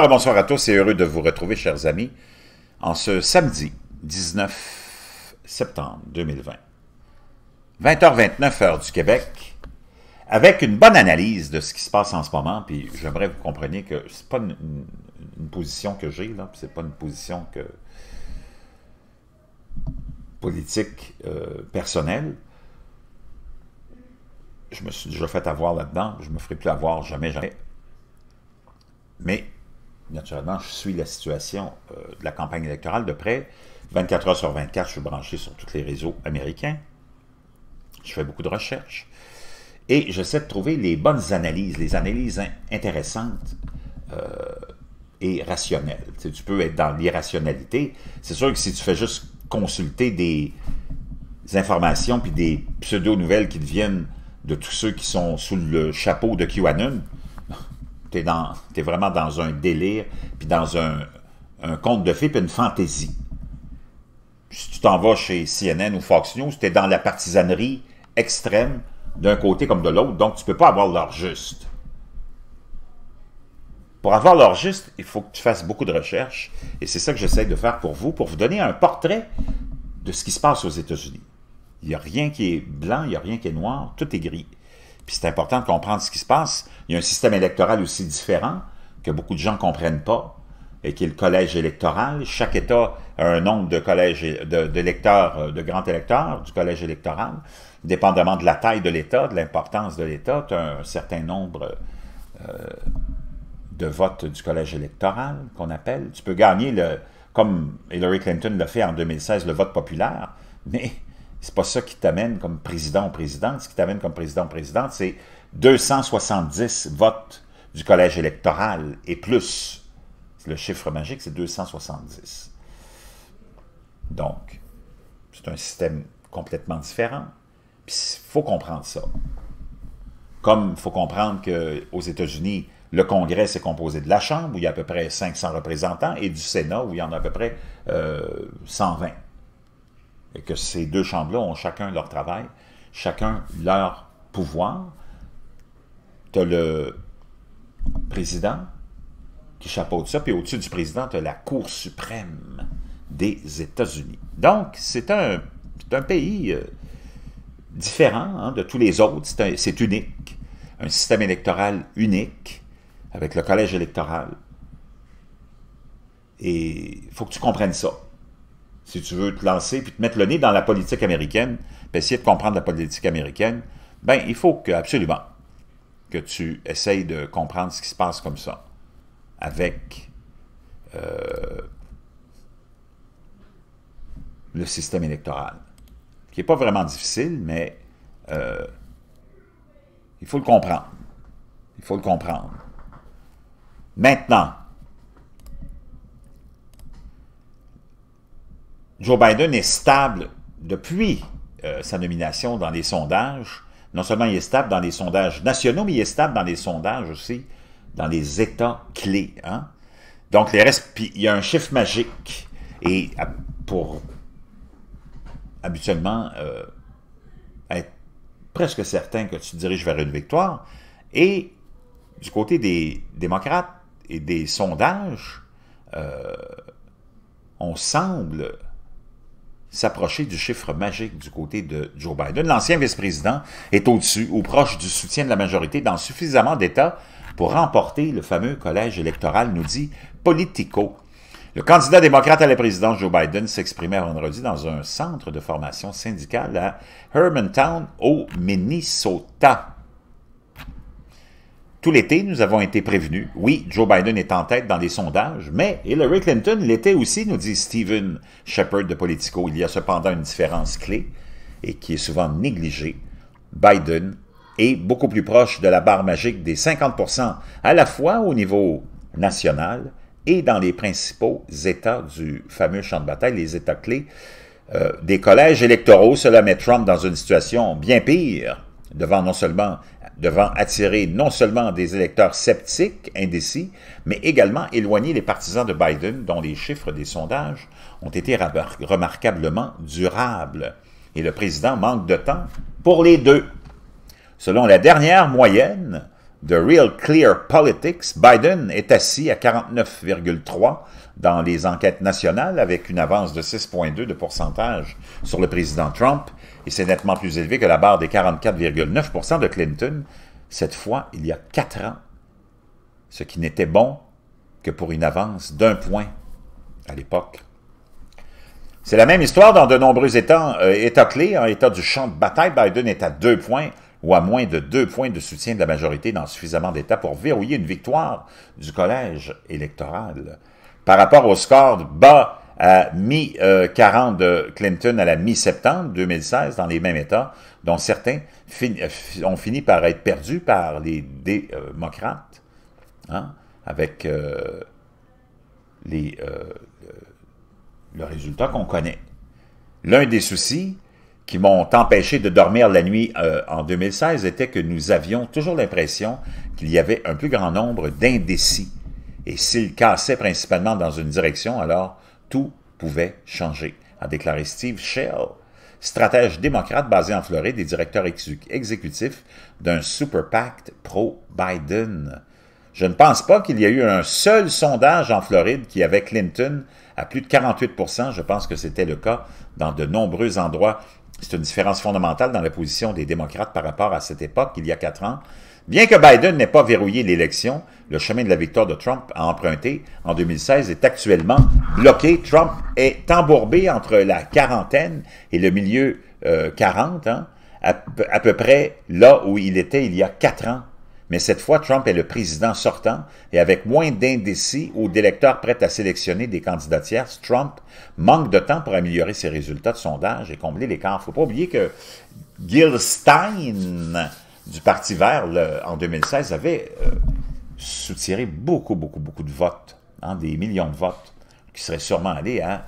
bonsoir à tous et heureux de vous retrouver, chers amis, en ce samedi 19 septembre 2020, 20h29 h du Québec, avec une bonne analyse de ce qui se passe en ce moment. Puis j'aimerais que vous compreniez que c'est pas une, position que j'ai, là, c'est pas une position que politique euh, personnelle je me suis déjà fait avoir là-dedans, je me ferai plus avoir jamais, jamais. Mais naturellement, je suis la situation euh, de la campagne électorale de près. 24 heures sur 24, je suis branché sur tous les réseaux américains. Je fais beaucoup de recherches. Et j'essaie de trouver les bonnes analyses, les analyses intéressantes euh, et rationnelles. Tu, tu peux être dans l'irrationalité. C'est sûr que si tu fais juste consulter des, informations puis des pseudo-nouvelles qui deviennent de tous ceux qui sont sous le chapeau de QAnon, t'es dans, es vraiment dans un délire, puis dans un, conte de fées, puis une fantaisie. Si tu t'en vas chez CNN ou Fox News, es dans la partisanerie extrême d'un côté comme de l'autre, donc tu peux pas avoir l'heure juste. Pour avoir l'heure juste, il faut que tu fasses beaucoup de recherches, et c'est ça que j'essaie de faire pour vous, pour vous donner un portrait de ce qui se passe aux États-Unis. Il n'y a rien qui est blanc, il n'y a rien qui est noir, tout est gris. Puis c'est important de comprendre ce qui se passe. Il y a un système électoral aussi différent que beaucoup de gens ne comprennent pas, et qui est le collège électoral. Chaque État a un nombre de collèges d'électeurs, euh, de, grands électeurs du collège électoral. Dépendamment de la taille de l'État, de l'importance de l'État, tu as un certain nombre euh, de votes du collège électoral qu'on appelle. Tu peux gagner, le, comme Hillary Clinton l'a fait en 2016, le vote populaire, mais c'est pas ça qui t'amène comme président ou présidente. Ce qui t'amène comme président ou présidente, c'est 270 votes du collège électoral et plus. Le chiffre magique, c'est 270. Donc, c'est un système complètement différent. il faut comprendre ça. Comme il faut comprendre qu'aux États-Unis, le Congrès est composé de la Chambre, où il y a à peu près 500 représentants, et du Sénat, où il y en a à peu près 120. Euh, et que ces deux chambres-là ont chacun leur travail, chacun leur pouvoir. Tu as le président qui chapeaute ça, puis au-dessus du président, tu as la Cour suprême des États-Unis. Donc, c'est un, pays euh, différent hein, de tous les autres, c'est unique, un système électoral unique, avec le collège électoral. Et il faut que tu comprennes ça si tu veux te lancer puis te mettre le nez dans la politique américaine, puis essayer de comprendre la politique américaine, ben il faut que, absolument que tu essayes de comprendre ce qui se passe comme ça, avec euh, le système électoral, qui n'est pas vraiment difficile, mais euh, il faut le comprendre. Il faut le comprendre. Maintenant, Joe Biden est stable depuis euh, sa nomination dans les sondages. Non seulement il est stable dans les sondages nationaux, mais il est stable dans les sondages aussi, dans les États clés. Hein. Donc, les il y a un chiffre magique. Et pour habituellement euh, être presque certain que tu diriges vers une victoire, et du côté des démocrates et des sondages, euh, on semble s'approcher du chiffre magique du côté de Joe Biden. L'ancien vice-président est au-dessus, ou proche du soutien de la majorité dans suffisamment d'États pour remporter le fameux collège électoral, nous dit Politico. Le candidat démocrate à la présidence, Joe Biden, s'exprimait vendredi dans un centre de formation syndicale à Hermantown, au Minnesota. Tout l'été, nous avons été prévenus. Oui, Joe Biden est en tête dans les sondages, mais Hillary Clinton l'était aussi, nous dit Stephen Shepard de Politico. Il y a cependant une différence clé, et qui est souvent négligée. Biden est beaucoup plus proche de la barre magique des 50 à la fois au niveau national et dans les principaux États du fameux champ de bataille, les États clés euh, des collèges électoraux. Cela met Trump dans une situation bien pire devant non seulement devant attirer non seulement des électeurs sceptiques, indécis, mais également éloigner les partisans de Biden, dont les chiffres des sondages ont été remarquablement durables. Et le président manque de temps pour les deux. Selon la dernière moyenne, de Real Clear Politics, Biden est assis à 49,3 dans les enquêtes nationales avec une avance de 6,2 de pourcentage sur le président Trump et c'est nettement plus élevé que la barre des 44,9 de Clinton, cette fois il y a quatre ans, ce qui n'était bon que pour une avance d'un point à l'époque. C'est la même histoire dans de nombreux États, euh, États clés. En État du champ de bataille, Biden est à deux points ou à moins de deux points de soutien de la majorité dans suffisamment d'États pour verrouiller une victoire du collège électoral. Par rapport au score bas à mi-40 de Clinton à la mi-septembre 2016 dans les mêmes États, dont certains euh, ont fini par être perdus par les démocrates, hein, avec euh, les, euh, le résultat qu'on connaît. L'un des soucis, qui m'ont empêché de dormir la nuit euh, en 2016 était que nous avions toujours l'impression qu'il y avait un plus grand nombre d'indécis. Et s'ils cassaient principalement dans une direction, alors tout pouvait changer, a déclaré Steve Shell, stratège démocrate basé en Floride et directeur exécutif d'un super pacte pro-Biden. Je ne pense pas qu'il y ait eu un seul sondage en Floride qui avait Clinton à plus de 48 Je pense que c'était le cas dans de nombreux endroits c'est une différence fondamentale dans la position des démocrates par rapport à cette époque, il y a quatre ans. Bien que Biden n'ait pas verrouillé l'élection, le chemin de la victoire de Trump a emprunté en 2016 est actuellement bloqué. Trump est embourbé entre la quarantaine et le milieu 40, euh, hein, à, peu près là où il était il y a quatre ans. Mais cette fois, Trump est le président sortant et avec moins d'indécis ou d'électeurs prêts à sélectionner des candidats Trump manque de temps pour améliorer ses résultats de sondage et combler l'écart. Il ne faut pas oublier que Gil Stein du Parti vert en 2016 avait euh, soutiré beaucoup, beaucoup, beaucoup de votes, hein, des millions de votes qui seraient sûrement allés à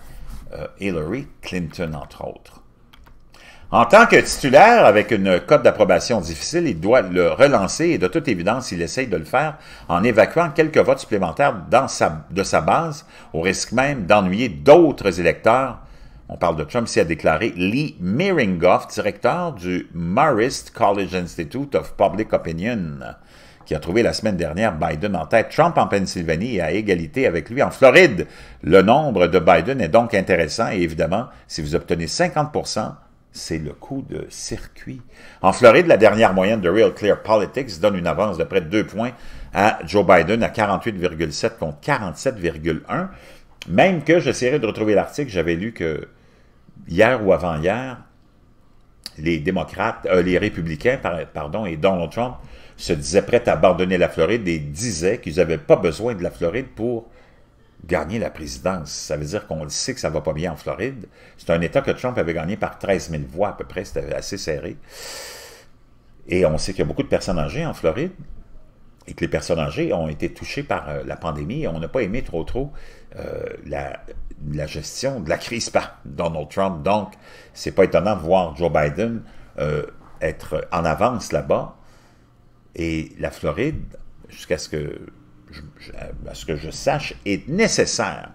euh, Hillary Clinton, entre autres. En tant que titulaire, avec une cote d'approbation difficile, il doit le relancer et de toute évidence, il essaye de le faire en évacuant quelques votes supplémentaires de sa base, au risque même d'ennuyer d'autres électeurs. On parle de Trump, s'y a déclaré Lee Meringoff, directeur du Marist College Institute of Public Opinion, qui a trouvé la semaine dernière Biden en tête, Trump en Pennsylvanie et à égalité avec lui en Floride. Le nombre de Biden est donc intéressant et évidemment, si vous obtenez 50 c'est le coup de circuit. En Floride, la dernière moyenne de Real Clear Politics donne une avance de près de 2 points à Joe Biden à 48,7 contre 47,1. Même que j'essaierai de retrouver l'article, j'avais lu que hier ou avant-hier, les démocrates, euh, les républicains, pardon, et Donald Trump se disaient prêts à abandonner la Floride et disaient qu'ils n'avaient pas besoin de la Floride pour gagner la présidence. Ça veut dire qu'on sait que ça va pas bien en Floride. C'est un État que Trump avait gagné par 13 000 voix à peu près, c'était assez serré. Et on sait qu'il y a beaucoup de personnes âgées en Floride et que les personnes âgées ont été touchées par euh, la pandémie on n'a pas aimé trop trop euh, la, gestion de la crise par Donald Trump. Donc, c'est pas étonnant de voir Joe Biden euh, être en avance là-bas et la Floride, jusqu'à ce que à ce que je sache, est nécessaire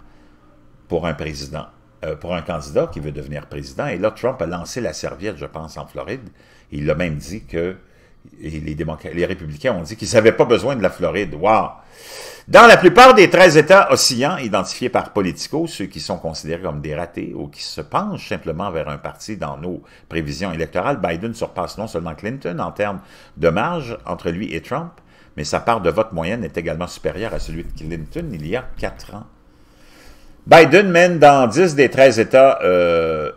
pour un président, euh, pour un candidat qui veut devenir président. Et là, Trump a lancé la serviette, je pense, en Floride. Il a même dit que les, républicains ont dit qu'ils n'avaient pas besoin de la Floride. Dans la plupart des 13 États oscillants identifiés par Politico, ceux qui sont considérés comme des ratés ou qui se penchent simplement vers un parti dans nos prévisions électorales, Biden surpasse non seulement Clinton en termes de marge entre lui et Trump, mais sa part de vote moyenne est également supérieure à celui de Clinton il y a quatre ans. Biden mène dans 10 des 13 États euh,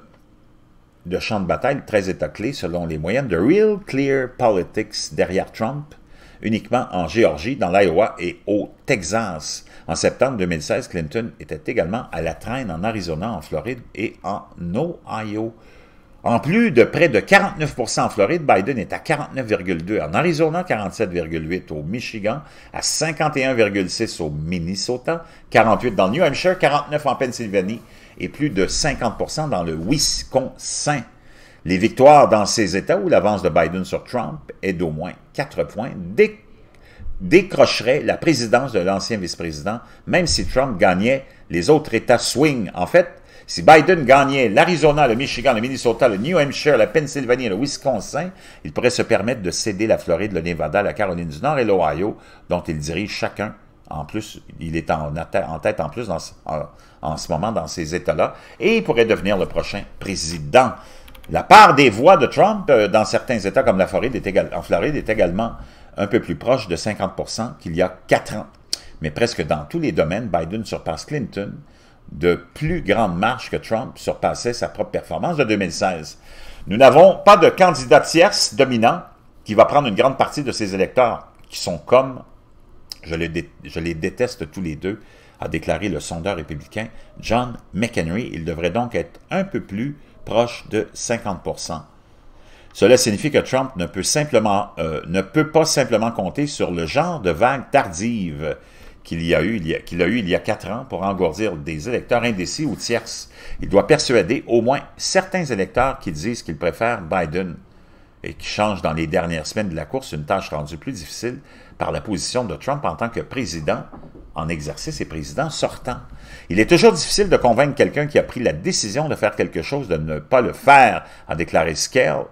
de champ de bataille, 13 États clés selon les moyennes de Real Clear Politics derrière Trump, uniquement en Géorgie, dans l'Iowa et au Texas. En septembre 2016, Clinton était également à la traîne en Arizona, en Floride et en Ohio. En plus de près de 49 en Floride, Biden est à 49,2 en Arizona, 47,8 au Michigan, à 51,6 au Minnesota, 48 dans New Hampshire, 49 en Pennsylvanie et plus de 50 dans le Wisconsin. Les victoires dans ces États où l'avance de Biden sur Trump est d'au moins 4 points décrocheraient décrocherait la présidence de l'ancien vice-président, même si Trump gagnait les autres États swing. En fait, si Biden gagnait l'Arizona, le Michigan, le Minnesota, le New Hampshire, la Pennsylvanie et le Wisconsin, il pourrait se permettre de céder la Floride, le Nevada, la Caroline du Nord et l'Ohio, dont il dirige chacun. En plus, il est en, en tête en plus en, ce moment dans ces États-là et il pourrait devenir le prochain président. La part des voix de Trump euh, dans certains États comme la Floride est, en Floride est également un peu plus proche de 50 qu'il y a quatre ans. Mais presque dans tous les domaines, Biden surpasse Clinton de plus grande marche que Trump surpassait sa propre performance de 2016. Nous n'avons pas de candidat tierce dominant qui va prendre une grande partie de ses électeurs, qui sont comme, je, les déteste tous les deux, a déclaré le sondeur républicain John McHenry. Il devrait donc être un peu plus proche de 50 Cela signifie que Trump ne peut, simplement, euh, ne peut pas simplement compter sur le genre de vague tardive qu'il y a eu, a eu il y a quatre ans pour engourdir des électeurs indécis ou tierces. Il doit persuader au moins certains électeurs qui disent qu'ils préfèrent Biden et qui changent dans les dernières semaines de la course une tâche rendue plus difficile par la position de Trump en tant que président en exercice et président sortant. Il est toujours difficile de convaincre quelqu'un qui a pris la décision de faire quelque chose de ne pas le faire, a déclaré Scale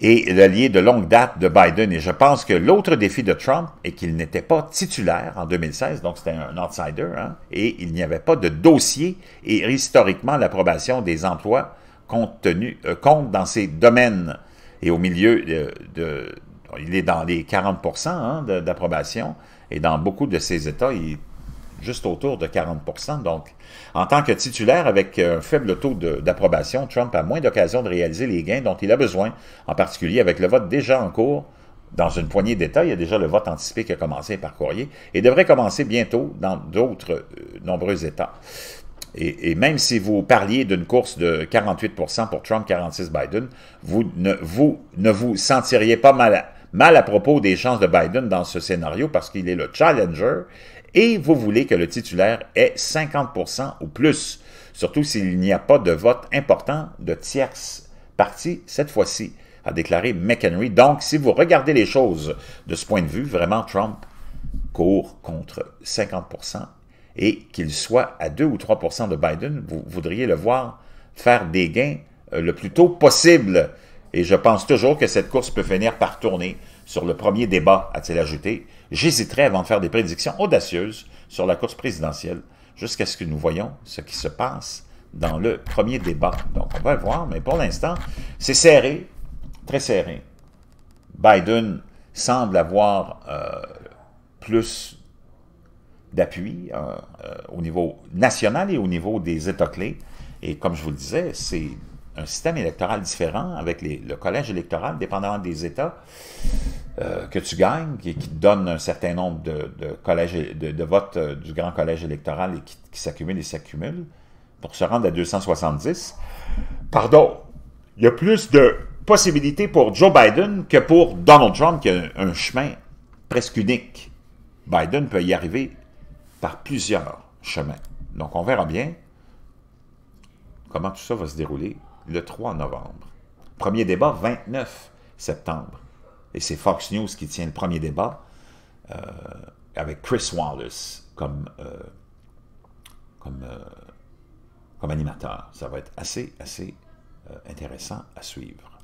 et l'allié de longue date de Biden. Et je pense que l'autre défi de Trump est qu'il n'était pas titulaire en 2016, donc c'était un outsider, hein, et il n'y avait pas de dossier, et historiquement, l'approbation des emplois compte, tenu, euh, compte dans ces domaines. Et au milieu de, de il est dans les 40 hein, d'approbation, et dans beaucoup de ces États, il juste autour de 40 Donc, en tant que titulaire avec euh, un faible taux d'approbation, Trump a moins d'occasion de réaliser les gains dont il a besoin, en particulier avec le vote déjà en cours. Dans une poignée d'États, il y a déjà le vote anticipé qui a commencé par courrier et devrait commencer bientôt dans d'autres euh, nombreux États. Et, même si vous parliez d'une course de 48 pour Trump, 46 Biden, vous ne vous, ne vous sentiriez pas mal mal à propos des chances de Biden dans ce scénario parce qu'il est le challenger et vous voulez que le titulaire ait 50 ou plus, surtout s'il n'y a pas de vote important de tierce partie cette fois-ci, a déclaré McHenry. Donc, si vous regardez les choses de ce point de vue, vraiment, Trump court contre 50 et qu'il soit à 2 ou 3 de Biden, vous voudriez le voir faire des gains euh, le plus tôt possible. Et je pense toujours que cette course peut finir par tourner sur le premier débat, a-t-il ajouté, j'hésiterai avant de faire des prédictions audacieuses sur la course présidentielle jusqu'à ce que nous voyons ce qui se passe dans le premier débat. Donc, on va voir, mais pour l'instant, c'est serré, très serré. Biden semble avoir euh, plus d'appui hein, euh, au niveau national et au niveau des États-clés. Et comme je vous le disais, c'est un système électoral différent avec le collège électoral, dépendant des États euh, que tu gagnes, et qui, te donne un certain nombre de, collèges, de, votes euh, du grand collège électoral et qui, s'accumulent et s'accumulent pour se rendre à 270. Pardon, il y a plus de possibilités pour Joe Biden que pour Donald Trump, qui a un chemin presque unique. Biden peut y arriver par plusieurs chemins. Donc on verra bien comment tout ça va se dérouler le 3 novembre. Premier débat, 29 septembre. Et c'est Fox News qui tient le premier débat euh, avec Chris Wallace comme, euh, comme, euh, comme animateur. Ça va être assez, assez intéressant à suivre.